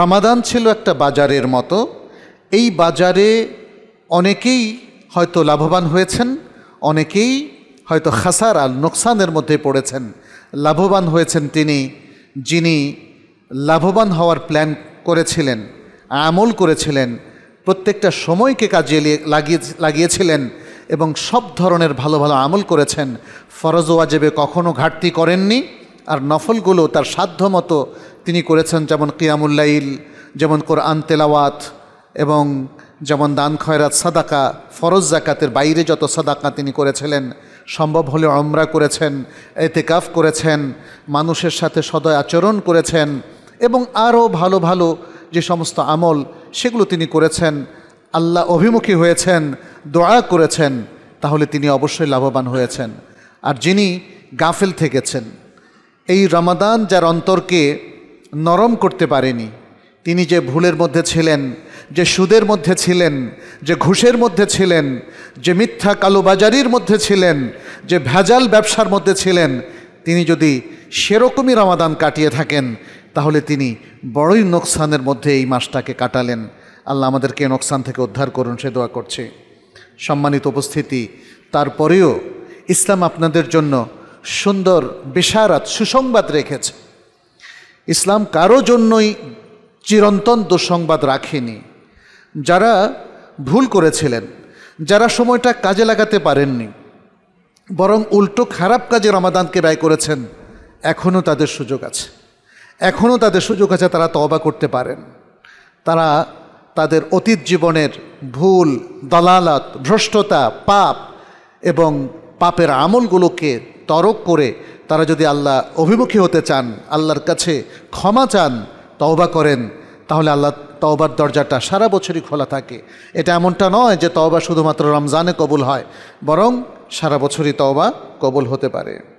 রামাদান ছিল একটা বাজারের মতো এই বাজারে অনেকেই হয়তো লাভবান হয়েছেন অনেকেই হয়তো খাসার আর নোকসানের মধ্যে পড়েছেন লাভবান হয়েছেন তিনি যিনি লাভবান হওয়ার প্ল্যান করেছিলেন আমল করেছিলেন প্রত্যেকটা সময়কে কাজে লাগিয়ে লাগিয়েছিলেন এবং সব ধরনের ভালো ভালো আমল করেছেন ফরজ ওয়াজেবে কখনও ঘাটতি করেননি আর নফলগুলো তার সাধ্যমতো তিনি করেছেন যেমন কিয়ামুল্লাইল যেমন কোরআন তেলাওয়াত এবং যেমন দান খয়রাত সাদাকা ফরজ জাকাতের বাইরে যত সাদাকা তিনি করেছিলেন সম্ভব হলে অমরা করেছেন এতেকাফ করেছেন মানুষের সাথে সদয় আচরণ করেছেন এবং আরও ভালো ভালো যে সমস্ত আমল সেগুলো তিনি করেছেন আল্লাহ অভিমুখী হয়েছেন দোয়া করেছেন তাহলে তিনি অবশ্যই লাভবান হয়েছেন আর যিনি গাফেল থেকেছেন এই রমাদান যার অন্তরকে নরম করতে পারেনি তিনি যে ভুলের মধ্যে ছিলেন যে সুদের মধ্যে ছিলেন যে ঘুষের মধ্যে ছিলেন যে মিথ্যা কালোবাজারির মধ্যে ছিলেন যে ভেজাল ব্যবসার মধ্যে ছিলেন তিনি যদি সেরকমই রমাদান কাটিয়ে থাকেন তাহলে তিনি বড়ই নোকসানের মধ্যে এই মাসটাকে কাটালেন আল্লাহ আমাদেরকে নোকসান থেকে উদ্ধার করুন সে দোয়া করছে সম্মানিত উপস্থিতি তারপরেও ইসলাম আপনাদের জন্য সুন্দর বিশারাত সুসংবাদ রেখেছে ইসলাম কারো জন্যই চিরন্তন দুঃসংবাদ রাখেনি যারা ভুল করেছিলেন যারা সময়টা কাজে লাগাতে পারেননি বরং উল্টো খারাপ কাজে রমাদানকে ব্যয় করেছেন এখনও তাদের সুযোগ আছে এখনও তাদের সুযোগ আছে তারা তবা করতে পারেন তারা তাদের অতীত জীবনের ভুল দলালত ভ্রষ্টতা পাপ এবং পাপের আমলগুলোকে তরক করে তারা যদি আল্লাহ অভিমুখী হতে চান আল্লাহর কাছে ক্ষমা চান তওবা করেন তাহলে আল্লাহ তওবার দরজাটা সারা বছরই খোলা থাকে এটা এমনটা নয় যে তওবা শুধুমাত্র রমজানে কবুল হয় বরং সারা বছরই তওবা কবুল হতে পারে